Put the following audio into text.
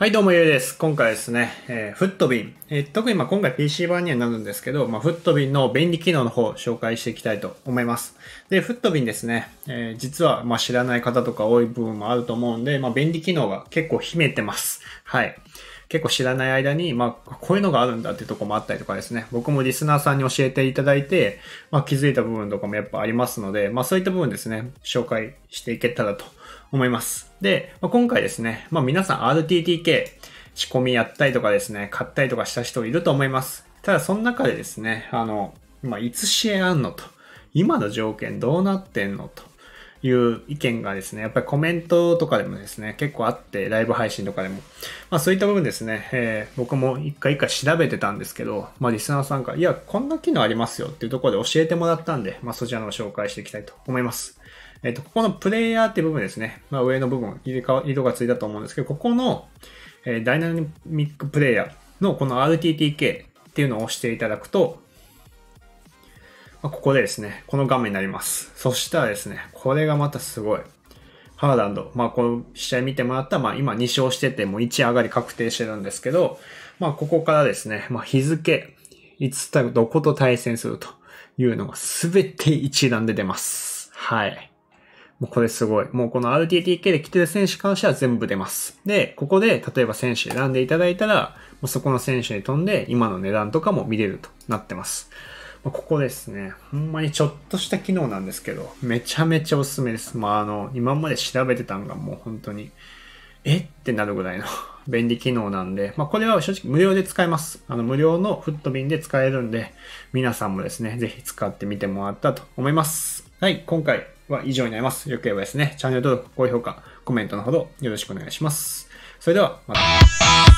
はい、どうも、ゆうです。今回ですね、えー、フットビン。えー、特にまあ今回 PC 版にはなるんですけど、まあ、フットビンの便利機能の方を紹介していきたいと思います。で、フットビンですね、えー、実はまあ知らない方とか多い部分もあると思うんで、まあ、便利機能が結構秘めてます。はい。結構知らない間に、まあ、こういうのがあるんだってとこもあったりとかですね、僕もリスナーさんに教えていただいて、まあ、気づいた部分とかもやっぱありますので、まあ、そういった部分ですね、紹介していけたらと思います。で、まあ、今回ですね、まあ、皆さん RTTK 仕込みやったりとかですね、買ったりとかした人いると思います。ただ、その中でですね、あの、まあ、いつ支援あんのと、今の条件どうなってんのと、いう意見がですね、やっぱりコメントとかでもですね、結構あって、ライブ配信とかでも。まあそういった部分ですね、えー、僕も一回一回調べてたんですけど、まあリスナーさんが、いや、こんな機能ありますよっていうところで教えてもらったんで、まあそちらの紹介していきたいと思います。えっ、ー、と、ここのプレイヤーっていう部分ですね、まあ上の部分、色がついたと思うんですけど、ここの、えー、ダイナミックプレイヤーのこの RTTK っていうのを押していただくと、まあ、ここでですね、この画面になります。そしたらですね、これがまたすごい。ハーランド、まあこの試合見てもらったら、まあ今2勝してて、もう1上がり確定してるんですけど、まあここからですね、まあ日付、いつたどこと対戦するというのがすべて一覧で出ます。はい。もうこれすごい。もうこの RTTK で来てる選手に関しては全部出ます。で、ここで例えば選手選んでいただいたら、もうそこの選手に飛んで今の値段とかも見れるとなってます。まあ、ここですね。ほんまにちょっとした機能なんですけど、めちゃめちゃおすすめです。まあ、あの、今まで調べてたんがもう本当に、えってなるぐらいの 便利機能なんで、まあ、これは正直無料で使えます。あの、無料のフット便で使えるんで、皆さんもですね、ぜひ使ってみてもらったと思います。はい、今回は以上になります。よければですね、チャンネル登録、高評価、コメントのほどよろしくお願いします。それでは、また。